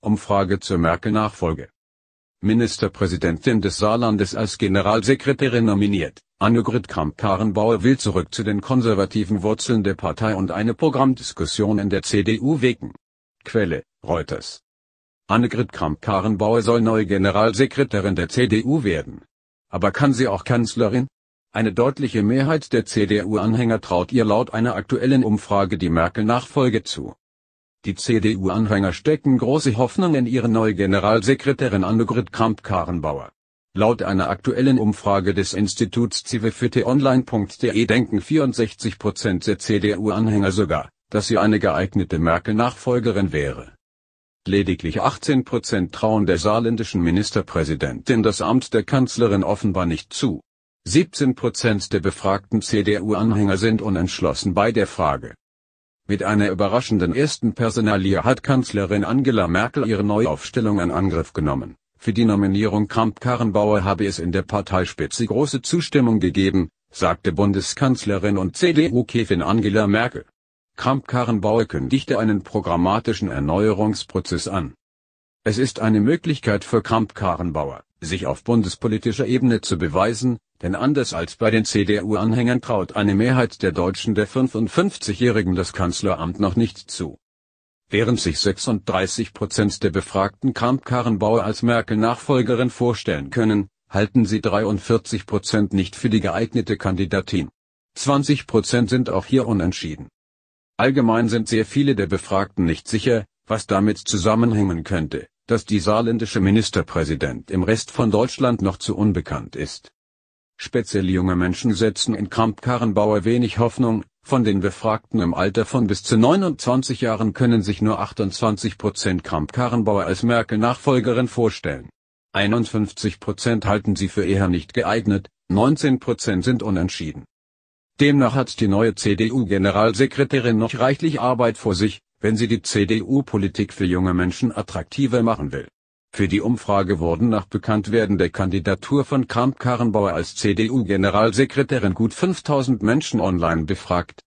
Umfrage zur Merkel-Nachfolge. Ministerpräsidentin des Saarlandes als Generalsekretärin nominiert, Annegret Kramp-Karrenbauer will zurück zu den konservativen Wurzeln der Partei und eine Programmdiskussion in der CDU wecken. Quelle, Reuters. Annegret Kramp-Karrenbauer soll neue Generalsekretärin der CDU werden. Aber kann sie auch Kanzlerin? Eine deutliche Mehrheit der CDU-Anhänger traut ihr laut einer aktuellen Umfrage die Merkel-Nachfolge zu. Die CDU-Anhänger stecken große Hoffnung in ihre neue Generalsekretärin Annegret Kramp-Karrenbauer. Laut einer aktuellen Umfrage des Instituts civefitteonline.de denken 64 Prozent der CDU-Anhänger sogar, dass sie eine geeignete Merkel-Nachfolgerin wäre. Lediglich 18 Prozent trauen der saarländischen Ministerpräsidentin das Amt der Kanzlerin offenbar nicht zu. 17 Prozent der befragten CDU-Anhänger sind unentschlossen bei der Frage, mit einer überraschenden ersten Personalie hat Kanzlerin Angela Merkel ihre Neuaufstellung in Angriff genommen. Für die Nominierung Kramp-Karrenbauer habe es in der Parteispitze große Zustimmung gegeben, sagte Bundeskanzlerin und cdu käfin Angela Merkel. Kramp-Karrenbauer kündigte einen programmatischen Erneuerungsprozess an. Es ist eine Möglichkeit für Kramp-Karrenbauer, sich auf bundespolitischer Ebene zu beweisen, denn anders als bei den CDU-Anhängern traut eine Mehrheit der Deutschen der 55-Jährigen das Kanzleramt noch nicht zu. Während sich 36 Prozent der Befragten Kramp-Karrenbauer als Merkel-Nachfolgerin vorstellen können, halten sie 43 Prozent nicht für die geeignete Kandidatin. 20 Prozent sind auch hier unentschieden. Allgemein sind sehr viele der Befragten nicht sicher, was damit zusammenhängen könnte, dass die saarländische Ministerpräsident im Rest von Deutschland noch zu unbekannt ist. Speziell junge Menschen setzen in Kramp-Karrenbauer wenig Hoffnung, von den Befragten im Alter von bis zu 29 Jahren können sich nur 28 Kramp-Karrenbauer als Merkel-Nachfolgerin vorstellen. 51 halten sie für eher nicht geeignet, 19 sind unentschieden. Demnach hat die neue CDU-Generalsekretärin noch reichlich Arbeit vor sich, wenn sie die CDU-Politik für junge Menschen attraktiver machen will. Für die Umfrage wurden nach Bekanntwerden der Kandidatur von Kramp-Karrenbauer als CDU-Generalsekretärin gut 5000 Menschen online befragt